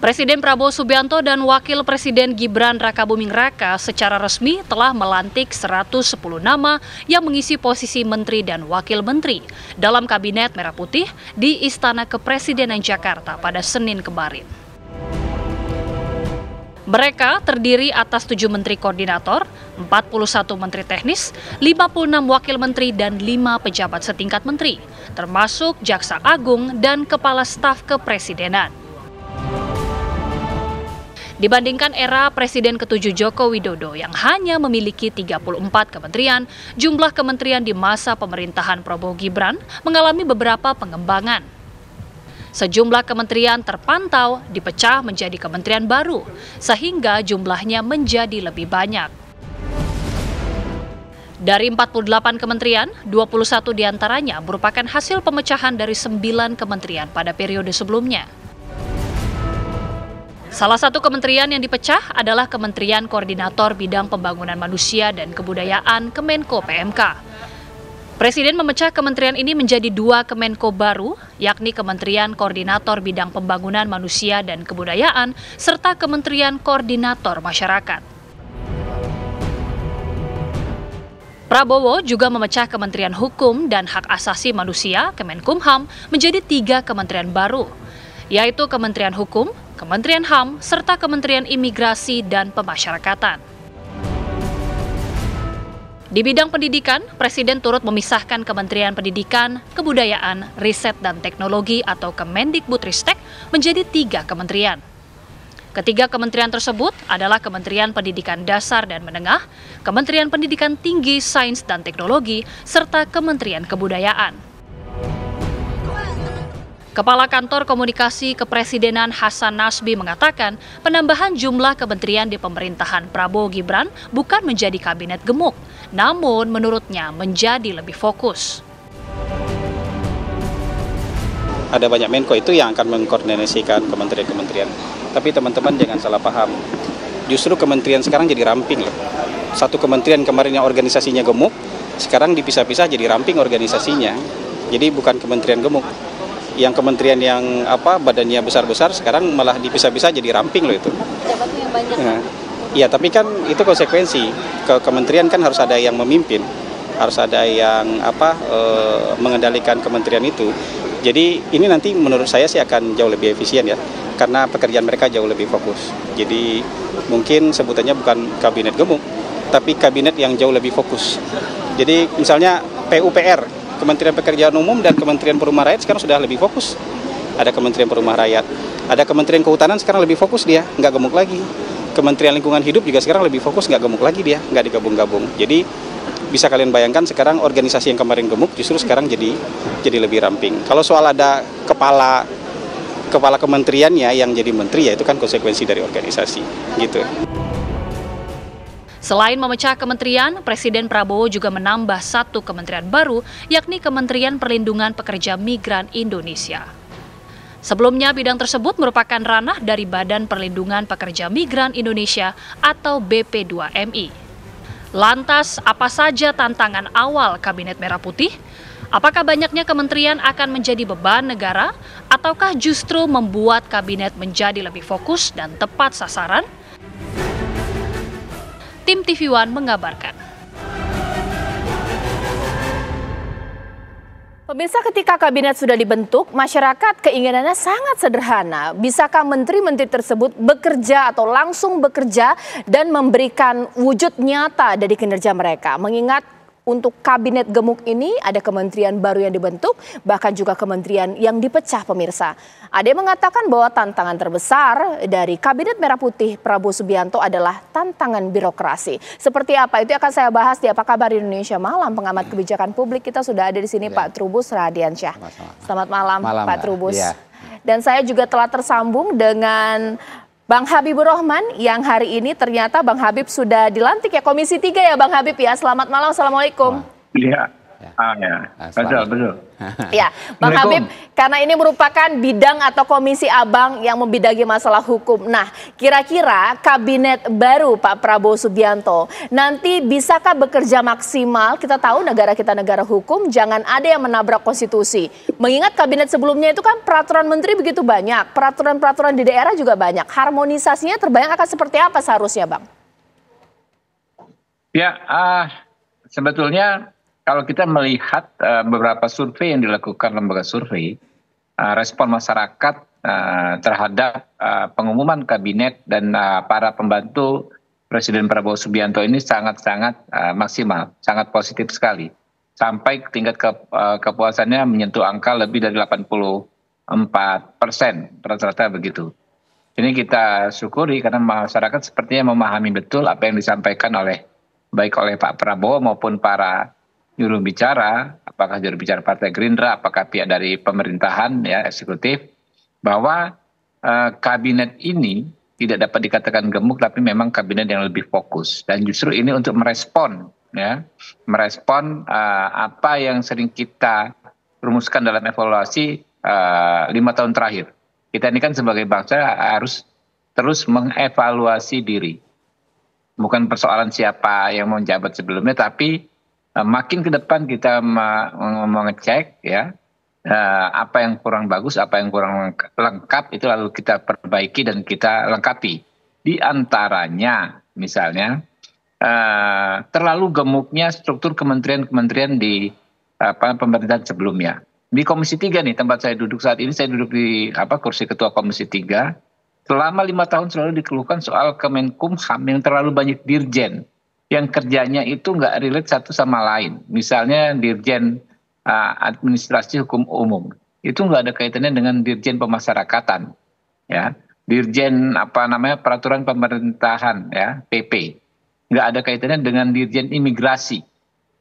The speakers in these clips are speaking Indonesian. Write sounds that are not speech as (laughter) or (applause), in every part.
Presiden Prabowo Subianto dan Wakil Presiden Gibran Raka Buming Raka secara resmi telah melantik 110 nama yang mengisi posisi menteri dan wakil menteri dalam Kabinet Merah Putih di Istana Kepresidenan Jakarta pada Senin kemarin. Mereka terdiri atas 7 menteri koordinator, 41 menteri teknis, 56 wakil menteri dan 5 pejabat setingkat menteri, termasuk Jaksa Agung dan Kepala Staf Kepresidenan. Dibandingkan era Presiden ke-7 Joko Widodo yang hanya memiliki 34 kementerian, jumlah kementerian di masa pemerintahan Prabowo Gibran mengalami beberapa pengembangan. Sejumlah kementerian terpantau dipecah menjadi kementerian baru, sehingga jumlahnya menjadi lebih banyak. Dari 48 kementerian, 21 diantaranya merupakan hasil pemecahan dari 9 kementerian pada periode sebelumnya. Salah satu kementerian yang dipecah adalah Kementerian Koordinator Bidang Pembangunan Manusia dan Kebudayaan Kemenko PMK. Presiden memecah kementerian ini menjadi dua Kemenko baru, yakni Kementerian Koordinator Bidang Pembangunan Manusia dan Kebudayaan serta Kementerian Koordinator Masyarakat. Prabowo juga memecah Kementerian Hukum dan Hak Asasi Manusia Kemenkumham menjadi tiga kementerian baru, yaitu Kementerian Hukum, Kementerian HAM, serta Kementerian Imigrasi dan Pemasyarakatan. Di bidang pendidikan, Presiden turut memisahkan Kementerian Pendidikan, Kebudayaan, Riset dan Teknologi atau Kemendikbudristek menjadi tiga kementerian. Ketiga kementerian tersebut adalah Kementerian Pendidikan Dasar dan Menengah, Kementerian Pendidikan Tinggi, Sains dan Teknologi, serta Kementerian Kebudayaan. Kepala Kantor Komunikasi Kepresidenan Hasan Nasbi mengatakan, penambahan jumlah kementerian di pemerintahan Prabowo Gibran bukan menjadi kabinet gemuk, namun menurutnya menjadi lebih fokus. Ada banyak menko itu yang akan mengkoordinasikan kementerian-kementerian. Tapi teman-teman jangan salah paham. Justru kementerian sekarang jadi ramping loh. Satu kementerian kemarin yang organisasinya gemuk, sekarang dipisah-pisah jadi ramping organisasinya. Jadi bukan kementerian gemuk, yang kementerian yang apa badannya besar-besar sekarang malah dipisah-pisah jadi ramping loh itu. Iya. iya tapi kan itu konsekuensi. Ke kementerian kan harus ada yang memimpin, harus ada yang apa e, mengendalikan kementerian itu. Jadi ini nanti menurut saya sih akan jauh lebih efisien ya, karena pekerjaan mereka jauh lebih fokus. Jadi mungkin sebutannya bukan kabinet gemuk, tapi kabinet yang jauh lebih fokus. Jadi misalnya PUPR Kementerian Pekerjaan Umum dan Kementerian Perumahan Rakyat sekarang sudah lebih fokus. Ada Kementerian Perumahan Rakyat, ada Kementerian Kehutanan sekarang lebih fokus dia, nggak gemuk lagi. Kementerian Lingkungan Hidup juga sekarang lebih fokus, nggak gemuk lagi dia, nggak digabung-gabung. Jadi bisa kalian bayangkan sekarang organisasi yang kemarin gemuk justru sekarang jadi jadi lebih ramping. Kalau soal ada kepala kepala kementeriannya yang jadi menteri ya itu kan konsekuensi dari organisasi gitu. Selain memecah kementerian, Presiden Prabowo juga menambah satu kementerian baru, yakni Kementerian Perlindungan Pekerja Migran Indonesia. Sebelumnya, bidang tersebut merupakan ranah dari Badan Perlindungan Pekerja Migran Indonesia atau BP2MI. Lantas, apa saja tantangan awal Kabinet Merah Putih? Apakah banyaknya kementerian akan menjadi beban negara, ataukah justru membuat kabinet menjadi lebih fokus dan tepat sasaran? tim TV One mengabarkan. Pemirsa ketika kabinet sudah dibentuk, masyarakat keinginannya sangat sederhana. Bisakah menteri-menteri tersebut bekerja atau langsung bekerja dan memberikan wujud nyata dari kinerja mereka? Mengingat untuk kabinet gemuk ini ada kementerian baru yang dibentuk, bahkan juga kementerian yang dipecah pemirsa. Ada yang mengatakan bahwa tantangan terbesar dari kabinet merah putih Prabowo Subianto adalah tantangan birokrasi. Seperti apa itu akan saya bahas di apa kabar Indonesia malam pengamat kebijakan publik kita sudah ada di sini ya. Pak Trubus Radiansyah. Selamat malam, malam Pak Trubus. Ya. Dan saya juga telah tersambung dengan Bang Habibur Rahman yang hari ini ternyata Bang Habib sudah dilantik ya Komisi 3 ya Bang Habib ya. Selamat malam, Assalamualaikum. Iya, ya. Ah, ya. Nah, betul, betul. (laughs) ya, Bang Habib, karena ini merupakan bidang atau komisi abang yang membidangi masalah hukum. Nah, kira-kira kabinet baru Pak Prabowo Subianto nanti bisakah bekerja maksimal? Kita tahu negara kita negara hukum, jangan ada yang menabrak konstitusi. Mengingat kabinet sebelumnya itu kan peraturan menteri begitu banyak, peraturan-peraturan di daerah juga banyak. Harmonisasinya terbayang akan seperti apa seharusnya, Bang? Ya, uh, sebetulnya kalau kita melihat uh, beberapa survei yang dilakukan lembaga survei, uh, respon masyarakat uh, terhadap uh, pengumuman kabinet dan uh, para pembantu Presiden Prabowo Subianto ini sangat-sangat uh, maksimal, sangat positif sekali. Sampai tingkat ke, uh, kepuasannya menyentuh angka lebih dari 84 persen, rata-rata begitu. Ini kita syukuri karena masyarakat sepertinya memahami betul apa yang disampaikan oleh baik oleh Pak Prabowo maupun para juru bicara, apakah juru bicara Partai Gerindra, apakah pihak dari pemerintahan ya eksekutif bahwa eh, kabinet ini tidak dapat dikatakan gemuk tapi memang kabinet yang lebih fokus dan justru ini untuk merespon ya, merespon eh, apa yang sering kita rumuskan dalam evaluasi eh, lima tahun terakhir. Kita ini kan sebagai bangsa harus terus mengevaluasi diri bukan persoalan siapa yang menjabat sebelumnya, tapi Eh, makin ke depan kita mengecek ya eh, apa yang kurang bagus, apa yang kurang lengkap itu lalu kita perbaiki dan kita lengkapi. Di antaranya misalnya eh, terlalu gemuknya struktur kementerian-kementerian di apa pemerintahan sebelumnya. Di Komisi 3 nih tempat saya duduk saat ini saya duduk di apa kursi ketua Komisi 3 selama lima tahun selalu dikeluhkan soal Kemenkumham yang terlalu banyak dirjen yang kerjanya itu nggak relate satu sama lain. Misalnya Dirjen uh, Administrasi Hukum Umum itu nggak ada kaitannya dengan Dirjen Pemasyarakatan, ya Dirjen apa namanya Peraturan Pemerintahan ya PP nggak ada kaitannya dengan Dirjen Imigrasi.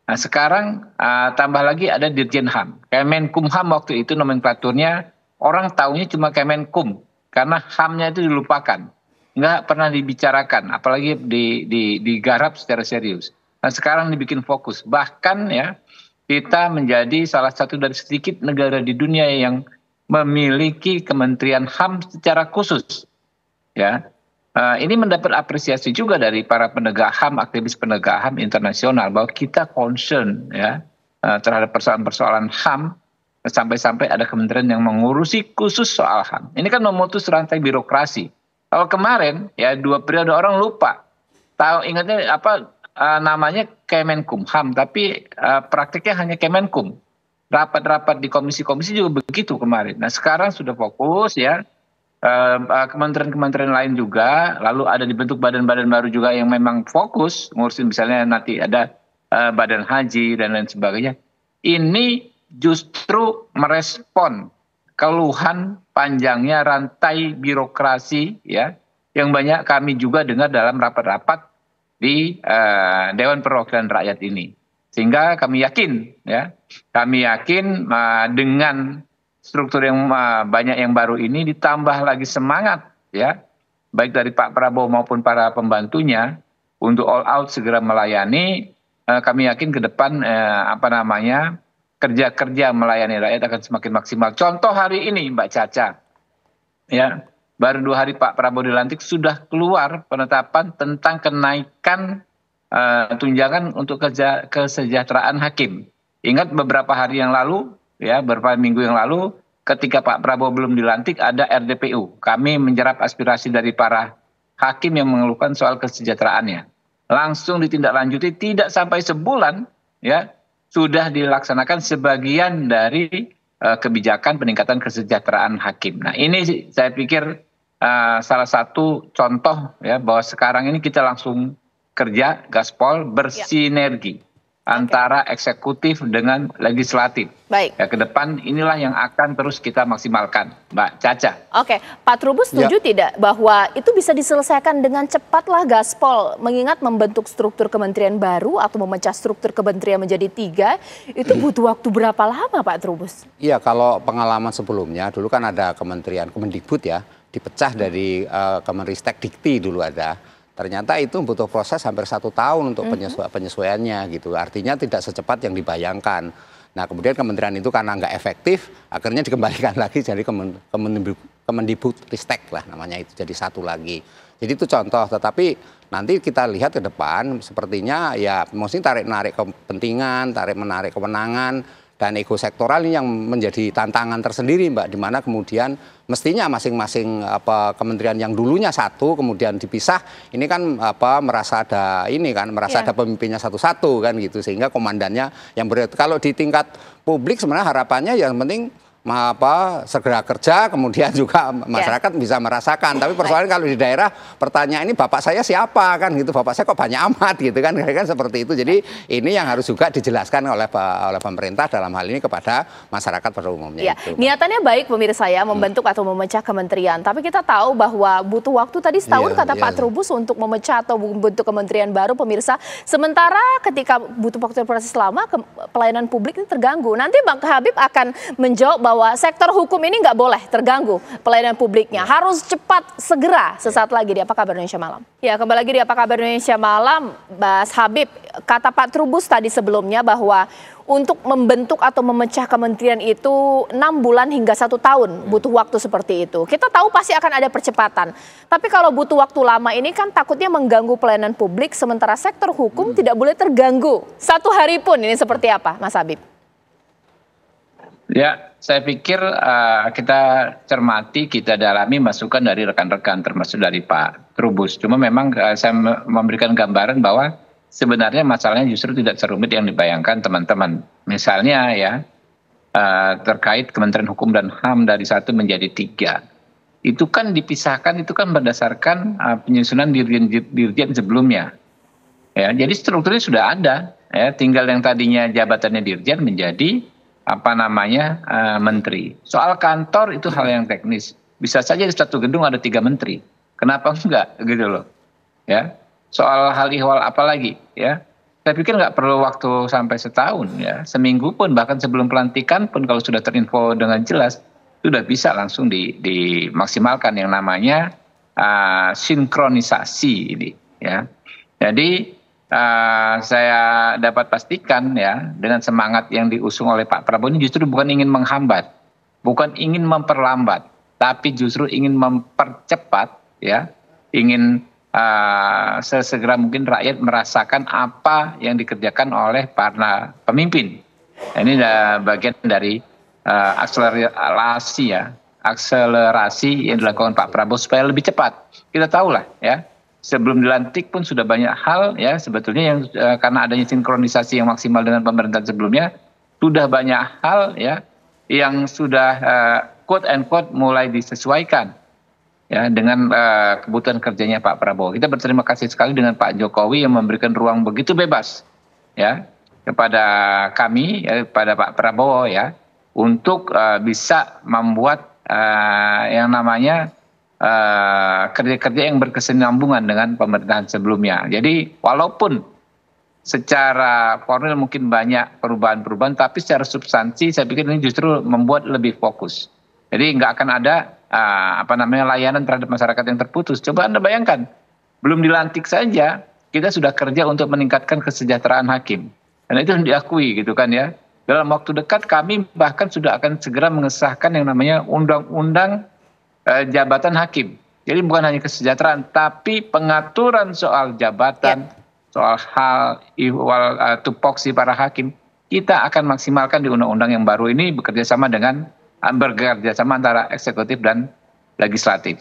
Nah sekarang uh, tambah lagi ada Dirjen Ham. Kemenkumham waktu itu nomenklaturnya orang taunya cuma Kemenkum karena Hamnya itu dilupakan nggak pernah dibicarakan, apalagi di, di, digarap secara serius. Nah sekarang dibikin fokus, bahkan ya kita menjadi salah satu dari sedikit negara di dunia yang memiliki Kementerian HAM secara khusus. Ya, uh, ini mendapat apresiasi juga dari para penegak HAM, aktivis penegak HAM internasional bahwa kita concern ya uh, terhadap persoalan-persoalan HAM sampai-sampai ada kementerian yang mengurusi khusus soal HAM. Ini kan memutus rantai birokrasi kalau kemarin ya dua periode orang lupa. Tahu ingatnya apa uh, namanya Kemenkumham tapi uh, praktiknya hanya Kemenkum. Rapat-rapat di komisi-komisi juga begitu kemarin. Nah, sekarang sudah fokus ya eh, kementerian-kementerian lain juga, lalu ada dibentuk badan-badan baru juga yang memang fokus ngurusin misalnya nanti ada badan haji dan lain sebagainya. Ini justru merespon keluhan panjangnya rantai birokrasi ya yang banyak kami juga dengar dalam rapat-rapat di uh, Dewan Perwakilan Rakyat ini. Sehingga kami yakin ya, kami yakin uh, dengan struktur yang uh, banyak yang baru ini ditambah lagi semangat ya baik dari Pak Prabowo maupun para pembantunya untuk all out segera melayani uh, kami yakin ke depan uh, apa namanya kerja-kerja melayani rakyat akan semakin maksimal. Contoh hari ini Mbak Caca, ya baru dua hari Pak Prabowo dilantik sudah keluar penetapan tentang kenaikan uh, tunjangan untuk kerja kesejahteraan hakim. Ingat beberapa hari yang lalu, ya beberapa minggu yang lalu, ketika Pak Prabowo belum dilantik ada RDPU. Kami menyerap aspirasi dari para hakim yang mengeluhkan soal kesejahteraannya. Langsung ditindaklanjuti tidak sampai sebulan, ya sudah dilaksanakan sebagian dari uh, kebijakan peningkatan kesejahteraan hakim. Nah, ini saya pikir uh, salah satu contoh ya bahwa sekarang ini kita langsung kerja gaspol ya. bersinergi. Ya antara eksekutif dengan legislatif. Baik. Ya, ke depan inilah yang akan terus kita maksimalkan, Mbak Caca. Oke, Pak Trubus ya. setuju ya. tidak bahwa itu bisa diselesaikan dengan cepatlah gaspol, mengingat membentuk struktur kementerian baru atau memecah struktur kementerian menjadi tiga itu hmm. butuh waktu berapa lama, Pak Trubus? Iya, kalau pengalaman sebelumnya dulu kan ada kementerian Kemendikbud ya, dipecah dari uh, Kemenristek Dikti dulu ada Ternyata itu butuh proses hampir satu tahun untuk mhm. penyesuaiannya gitu. Artinya tidak secepat yang dibayangkan. Nah kemudian kementerian itu karena nggak efektif, akhirnya dikembalikan (laughs) lagi jadi kemendibut ristek lah namanya itu jadi satu lagi. Jadi itu contoh, tetapi nanti kita lihat ke depan sepertinya ya mesti tarik menarik kepentingan, tarik-menarik kewenangan, dan ego sektoral ini yang menjadi tantangan tersendiri Mbak di mana kemudian mestinya masing-masing apa kementerian yang dulunya satu kemudian dipisah ini kan apa merasa ada ini kan merasa yeah. ada pemimpinnya satu-satu kan gitu sehingga komandannya yang berat kalau di tingkat publik sebenarnya harapannya yang penting apa segera kerja kemudian juga ya. masyarakat yeah. bisa merasakan tapi persoalan kalau di daerah pertanyaan ini bapak saya siapa kan gitu bapak saya kok banyak amat gitu kan kan seperti itu jadi ini yang harus juga dijelaskan oleh oleh pemerintah dalam hal ini kepada masyarakat pada umumnya yeah. itu. niatannya baik pemirsa ya hmm. membentuk hmm. atau memecah kementerian tapi kita tahu bahwa butuh waktu tadi setahun yeah, kata yeah. Pak Trubus untuk memecah atau membentuk kementerian baru pemirsa sementara ketika butuh waktu proses lama pelayanan publik ini terganggu nanti Bang Habib akan menjawab bahwa bahwa sektor hukum ini nggak boleh terganggu pelayanan publiknya. Iya. Harus cepat, segera. Sesaat lagi di Apa Kabar Indonesia Malam. Ya, kembali lagi di Apa Kabar Indonesia Malam. Mas Habib, kata Pak Trubus tadi sebelumnya bahwa untuk membentuk atau memecah kementerian itu enam bulan hingga satu tahun hmm. butuh waktu seperti itu. Kita tahu pasti akan ada percepatan. Tapi kalau butuh waktu lama ini kan takutnya mengganggu pelayanan publik sementara sektor hukum hmm. tidak boleh terganggu. Satu hari pun ini seperti apa Mas Habib? Ya, saya pikir eh, kita cermati kita dalami masukan dari rekan rekan termasuk dari pak trubus cuma memang eh, saya memberikan gambaran bahwa sebenarnya masalahnya justru tidak serumit yang dibayangkan teman-teman misalnya ya eh, terkait kementerian hukum dan ham dari satu menjadi tiga itu kan dipisahkan itu kan berdasarkan penyusunan dirjen dirjen sebelumnya ya jadi strukturnya sudah ada ya tinggal yang tadinya jabatannya dirjen menjadi apa namanya uh, menteri. Soal kantor itu hal yang teknis. Bisa saja di satu gedung ada tiga menteri. Kenapa enggak (laughs) gitu loh? Ya. Soal hal ihwal apalagi ya. Saya pikir nggak perlu waktu sampai setahun ya, seminggu pun bahkan sebelum pelantikan pun kalau sudah terinfo dengan jelas sudah bisa langsung di, dimaksimalkan yang namanya uh, sinkronisasi ini ya. Jadi Uh, saya dapat pastikan ya dengan semangat yang diusung oleh Pak Prabowo ini justru bukan ingin menghambat, bukan ingin memperlambat, tapi justru ingin mempercepat ya, ingin uh, sesegera mungkin rakyat merasakan apa yang dikerjakan oleh para pemimpin. Nah, ini adalah bagian dari uh, akselerasi ya, akselerasi yang dilakukan Pak Prabowo supaya lebih cepat. Kita tahulah ya sebelum dilantik pun sudah banyak hal ya sebetulnya yang uh, karena adanya sinkronisasi yang maksimal dengan pemerintahan sebelumnya sudah banyak hal ya yang sudah uh, quote and quote mulai disesuaikan ya dengan uh, kebutuhan kerjanya Pak Prabowo. Kita berterima kasih sekali dengan Pak Jokowi yang memberikan ruang begitu bebas ya kepada kami ya, kepada Pak Prabowo ya untuk uh, bisa membuat uh, yang namanya Eh, kerja-kerja uh, yang berkesinambungan dengan pemerintahan sebelumnya. Jadi walaupun secara formal mungkin banyak perubahan-perubahan, tapi secara substansi saya pikir ini justru membuat lebih fokus. Jadi nggak akan ada uh, apa namanya layanan terhadap masyarakat yang terputus. Coba anda bayangkan, belum dilantik saja kita sudah kerja untuk meningkatkan kesejahteraan hakim, dan itu diakui gitu kan ya. Dalam waktu dekat kami bahkan sudah akan segera mengesahkan yang namanya undang-undang Eh, jabatan hakim. Jadi bukan hanya kesejahteraan, tapi pengaturan soal jabatan, ya. soal hal iwal uh, eh, tupoksi para hakim kita akan maksimalkan di undang-undang yang baru ini bekerja sama dengan eh, bekerja sama antara eksekutif dan legislatif.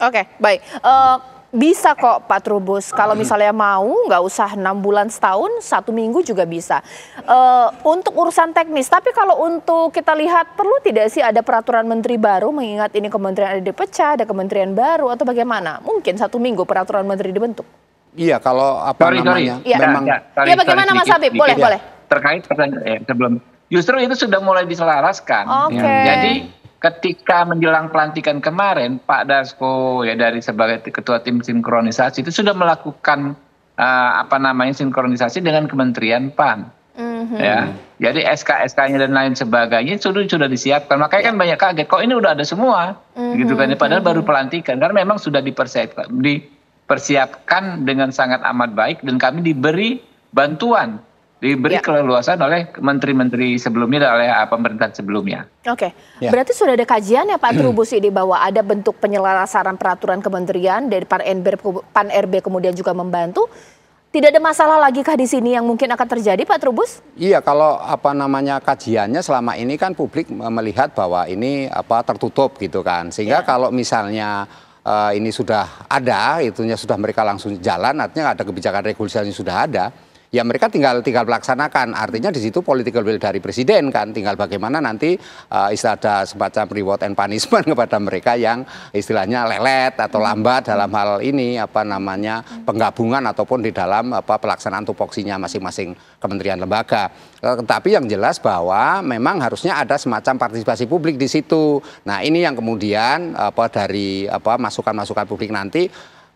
Oke, okay, baik. Uh, bisa kok Pak Trubus, kalau misalnya mau nggak usah enam bulan setahun, satu minggu juga bisa. Uh, untuk urusan teknis, tapi kalau untuk kita lihat perlu tidak sih ada peraturan menteri baru mengingat ini kementerian ada dipecah, ada kementerian baru atau bagaimana? Mungkin satu minggu peraturan menteri dibentuk. Iya, kalau apa sorry, namanya? Iya. Iya, sorry. Ya, memang. Ya, sorry, ya bagaimana sorry, Mas Habib? Boleh, ya. boleh. Terkait pertanyaan eh, sebelum justru itu sudah mulai diselaraskan. Okay. Ya. Jadi ketika menjelang pelantikan kemarin Pak Dasko ya dari sebagai ketua tim sinkronisasi itu sudah melakukan uh, apa namanya sinkronisasi dengan Kementerian PAN. Mm-hmm. Ya. Jadi SK-SK-nya dan lain sebagainya sudah sudah disiapkan. Makanya kan ya. banyak kaget kok ini udah ada semua. Mm-hmm. Gitu kan ya, padahal baru mhm. pelantikan karena memang sudah dipersiapkan dipersiapkan dengan sangat amat baik dan kami diberi bantuan diberi ya. keleluasan oleh menteri-menteri sebelumnya dan oleh ah, pemerintahan sebelumnya. Oke, okay. ya. berarti sudah ada kajian ya Pak hmm. Trubus ini bahwa ada bentuk penyelarasan peraturan kementerian dari Pan RB, kemudian juga membantu. Tidak ada masalah lagi kah di sini yang mungkin akan terjadi Pak Trubus? Iya, kalau apa namanya kajiannya selama ini kan publik melihat bahwa ini apa tertutup gitu kan. Sehingga ya. kalau misalnya uh, ini sudah ada, itunya sudah mereka langsung jalan, artinya ada kebijakan regulasinya sudah ada ya mereka tinggal tinggal melaksanakan. Artinya di situ political will dari presiden kan, tinggal bagaimana nanti uh, eh, istilah ada semacam reward and punishment (laughs) kepada mereka yang istilahnya lelet atau lambat dalam hal ini apa namanya penggabungan ataupun di dalam apa pelaksanaan tupoksinya masing-masing kementerian lembaga. Tetapi eh, yang jelas bahwa memang harusnya ada semacam partisipasi publik di situ. Nah, ini yang kemudian apa dari apa masukan-masukan publik nanti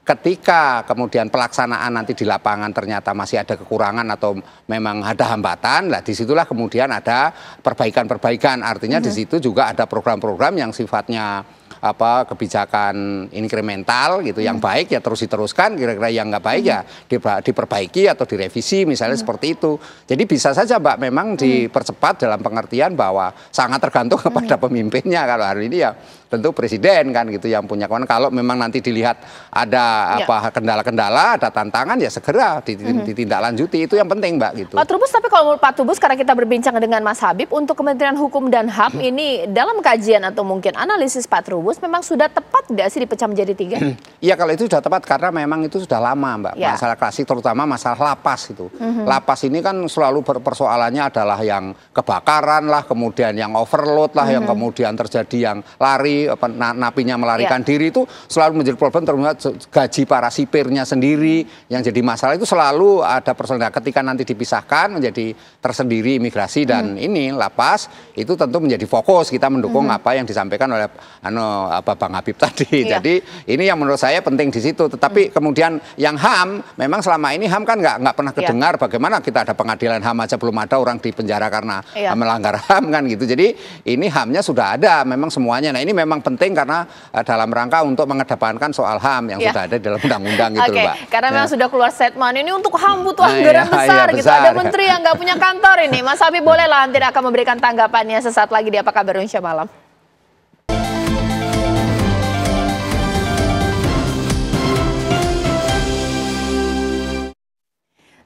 ketika kemudian pelaksanaan nanti di lapangan ternyata masih ada kekurangan atau memang ada hambatan, lah disitulah kemudian ada perbaikan-perbaikan. Artinya mm -hmm. di iya. situ juga ada program-program yang sifatnya apa kebijakan inkremental gitu yang hmm. baik ya terus diteruskan kira-kira yang nggak baik ya hmm. diperbaiki atau direvisi misalnya hmm. seperti itu jadi bisa saja mbak memang dipercepat dalam pengertian bahwa sangat tergantung kepada pemimpinnya kalau hari ini ya tentu presiden kan gitu yang punya kewenangan kalau memang nanti dilihat ada ya. apa kendala-kendala ada tantangan ya segera ditindaklanjuti itu yang penting mbak gitu Pak Trubus tapi kalau Pak Trubus karena kita berbincang dengan Mas Habib untuk Kementerian Hukum dan HAM ini dalam kajian atau mungkin analisis Pak Trubus Agus memang sudah tepat tidak sih dipecah menjadi tiga? Hmm. Iya kalau itu sudah tepat karena memang itu sudah lama mbak. Ya. Masalah klasik terutama masalah lapas itu. Mm -hmm. Lapas ini kan selalu persoalannya adalah yang kebakaran lah, kemudian yang overload lah, mm -hmm. yang mhm. kemudian terjadi yang lari, napinya melarikan ya. diri itu selalu menjadi problem terutama gaji para sipirnya sendiri yang jadi masalah itu selalu ada persoalan. Nah, ketika nanti dipisahkan menjadi tersendiri imigrasi dan mm -hmm. ini lapas itu tentu menjadi fokus kita mendukung mm -hmm. apa yang disampaikan oleh ano apa Bang Habib (laughs) tadi. Iya. Jadi ini yang menurut saya penting di situ. Tetapi hmm. kemudian yang HAM memang selama ini HAM kan nggak nggak pernah iya. kedengar iya. bagaimana kita ada pengadilan HAM aja belum ada orang di penjara karena iya. melanggar HAM kan gitu. Jadi ini HAM-nya sudah ada memang semuanya. Nah, ini memang penting karena eh, dalam rangka untuk mengedepankan soal HAM yang iya. sudah ada dalam undang-undang gitu okay. Pak. Karena memang nah. sudah keluar statement ini untuk HAM butuh nah, anggaran iya, besar, iya, besar gitu. Ada menteri yang nggak punya kantor ini. Mas Habib bolehlah nanti akan memberikan tanggapannya sesaat lagi di apa kabar Indonesia malam.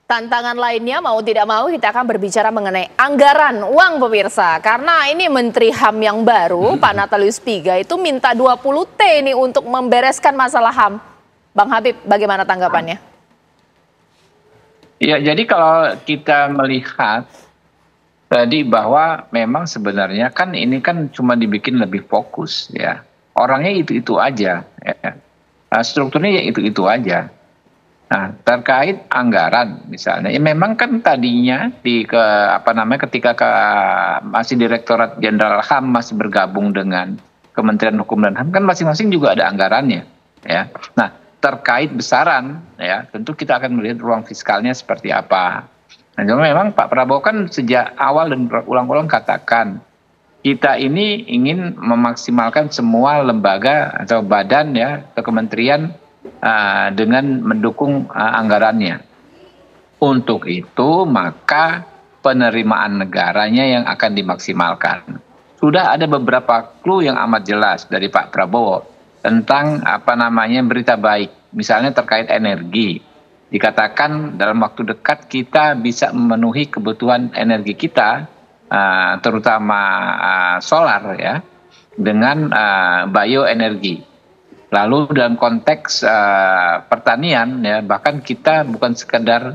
Tantangan lainnya mau tidak mau kita akan berbicara mengenai anggaran uang pemirsa. Karena ini Menteri HAM yang baru, (laughs) Pak Natalius Piga itu minta 20T ini untuk membereskan masalah HAM. Bang Habib, bagaimana tanggapannya? Ya, jadi kalau kita melihat tadi bahwa memang sebenarnya kan ini kan cuma dibikin lebih fokus ya. Orangnya itu-itu aja ya. Nah, strukturnya ya itu-itu aja Nah, terkait anggaran misalnya, ya memang kan tadinya di ke apa namanya ketika ke, masih Direktorat Jenderal HAM masih bergabung dengan Kementerian Hukum dan HAM kan masing-masing juga ada anggarannya, ya. Nah, terkait besaran ya, tentu kita akan melihat ruang fiskalnya seperti apa. Nah, cuma memang Pak Prabowo kan sejak awal dan ulang ulang katakan kita ini ingin memaksimalkan semua lembaga atau badan ya atau kementerian Ah, dengan mendukung uh, anggarannya. Untuk itu maka penerimaan negaranya yang akan dimaksimalkan. Sudah ada beberapa clue yang amat jelas dari Pak Prabowo tentang apa namanya berita baik, misalnya terkait energi. Dikatakan dalam waktu dekat kita bisa memenuhi kebutuhan energi kita, ah, terutama solar ya, dengan bioenergi Lalu dalam konteks uh, pertanian ya bahkan kita bukan sekedar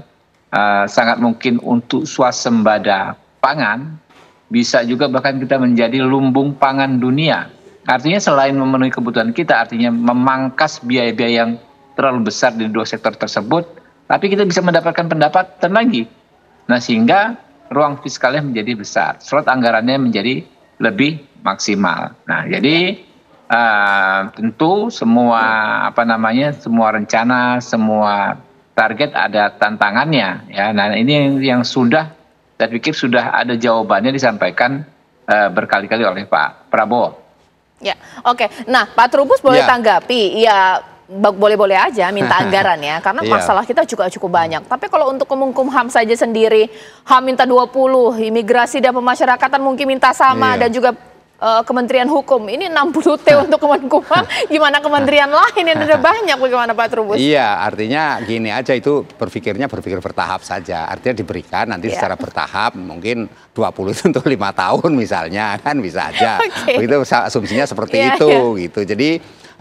uh, sangat mungkin untuk swasembada pangan bisa juga bahkan kita menjadi lumbung pangan dunia. Artinya selain memenuhi kebutuhan kita artinya memangkas biaya-biaya yang terlalu besar di dua sektor tersebut, tapi kita bisa mendapatkan pendapatan lagi. Nah, sehingga ruang fiskalnya menjadi besar, slot anggarannya menjadi lebih maksimal. Nah, jadi Uh, tentu semua ya. apa namanya semua rencana semua target ada tantangannya ya nah ini yang, yang sudah saya pikir sudah ada jawabannya disampaikan uh, berkali-kali oleh Pak Prabowo ya oke okay. nah Pak Trubus boleh ya. tanggapi ya boleh-boleh aja minta (laughs) anggaran ya karena iya. masalah kita juga cukup banyak. Tapi kalau untuk kemungkum ham saja sendiri, HAM minta 20, imigrasi dan pemasyarakatan mungkin minta sama yeah. dan juga uh, Kementerian Hukum. Ini 60 T untuk Kemenkumham, gimana kementerian lain yang ada (laughs) banyak bagaimana Pak Trubus? Iya, artinya gini aja itu berpikirnya berpikir bertahap saja. Artinya diberikan nanti yeah. secara bertahap mungkin 20 itu (laughs) untuk 5 tahun misalnya kan bisa aja. (laughs) okay. Itu asumsinya seperti yeah, itu yeah. gitu. Jadi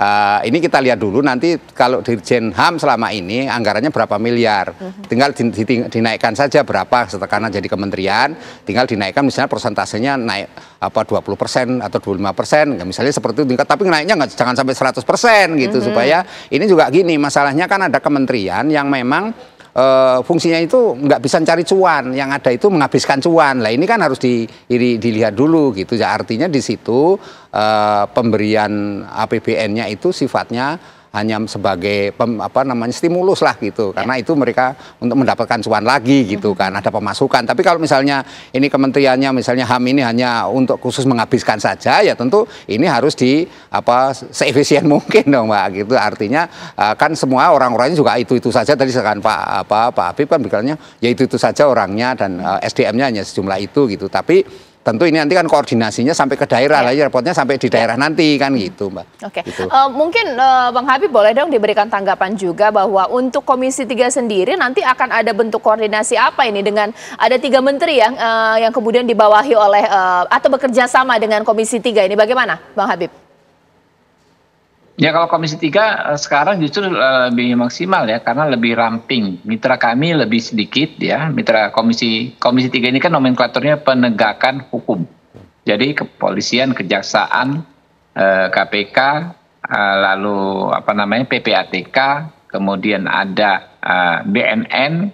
Uh, ini kita lihat dulu nanti kalau Dirjen HAM selama ini anggarannya berapa miliar. Mhm. Tinggal di, di, dinaikkan saja berapa karena jadi kementerian, tinggal dinaikkan misalnya persentasenya naik apa 20 persen atau 25 persen, misalnya seperti itu. Tapi naiknya nggak jangan sampai 100 persen gitu Uh mhm. -huh. supaya ini juga gini masalahnya kan ada kementerian yang memang e, fungsinya itu nggak bisa cari cuan, yang ada itu menghabiskan cuan. Lah ini kan harus di, di, dilihat dulu gitu. Ya, artinya di situ e, pemberian APBN-nya itu sifatnya hanya sebagai pem, apa namanya stimulus lah gitu ya. karena itu mereka untuk mendapatkan cuan lagi gitu kan ada pemasukan tapi kalau misalnya ini kementeriannya misalnya HAM ini hanya untuk khusus menghabiskan saja ya tentu ini harus di apa seefisien (laughs) mungkin dong mbak gitu artinya eh, kan semua orang-orangnya juga itu-itu saja tadi sekarang Pak apa Pak Habib kan bilangnya ya itu-itu saja orangnya dan eh, SDM-nya hanya sejumlah itu gitu tapi tentu ini nanti kan koordinasinya sampai ke daerah yeah. lah, ya. repotnya sampai di ya. daerah yeah. nanti kan gitu, Mbak. Oke. Okay. Gitu. Uh, mungkin uh, Bang Habib boleh dong diberikan tanggapan juga bahwa untuk Komisi 3 sendiri nanti akan ada bentuk koordinasi apa ini dengan ada tiga menteri yang uh, yang kemudian dibawahi oleh uh, atau bekerja sama dengan Komisi 3 ini bagaimana, Bang Habib? Ya kalau Komisi 3 eh, sekarang justru eh, lebih maksimal ya karena lebih ramping. Mitra kami lebih sedikit ya. Mitra Komisi Komisi 3 ini kan nomenklaturnya penegakan hukum. Jadi kepolisian, kejaksaan, KPK, eh, lalu apa namanya PPATK, kemudian ada BNN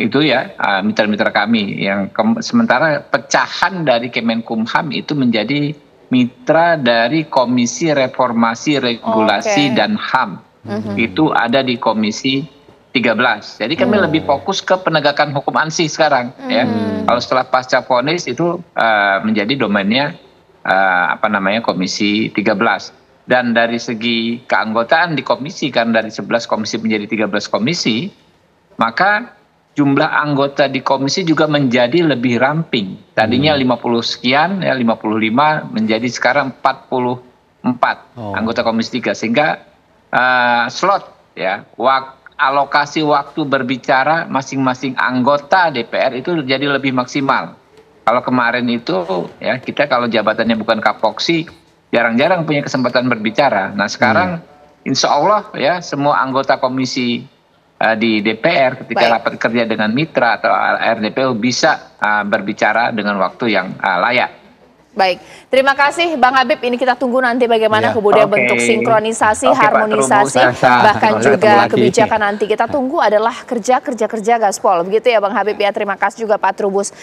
itu ya mitra-mitra kami yang sementara pecahan dari Kemenkumham itu menjadi mitra dari Komisi Reformasi Regulasi okay. dan HAM. Mm-hmm. Itu ada di Komisi 13. Jadi kami mm. lebih fokus ke penegakan hukum ANSI sekarang mm. ya. Mhm. Kalau setelah pasca ponis itu uh, menjadi domainnya uh, apa namanya Komisi 13. Dan dari segi keanggotaan di komisi karena dari 11 komisi menjadi 13 komisi, maka jumlah anggota di komisi juga menjadi lebih ramping. Tadinya hmm. 50 sekian ya 55 menjadi sekarang 44 oh. anggota komisi 3 sehingga uh, slot ya wak alokasi waktu berbicara masing-masing anggota DPR itu jadi lebih maksimal. Kalau kemarin itu ya kita kalau jabatannya bukan kapoksi jarang-jarang punya kesempatan berbicara. Nah, sekarang hmm. Insya Allah ya semua anggota komisi Eh, di DPR ketika Baik. rapat kerja dengan mitra atau RDPU bisa uh, berbicara dengan waktu yang uh, layak. Baik, terima kasih Bang Habib. Ini kita tunggu nanti bagaimana ya, kemudian okay. bentuk sinkronisasi, okay, harmonisasi, Pak, bahkan juga kebijakan nanti. Kita tunggu adalah kerja kerja kerja gaspol, begitu ya Bang Habib ya. Terima kasih juga Pak Trubus.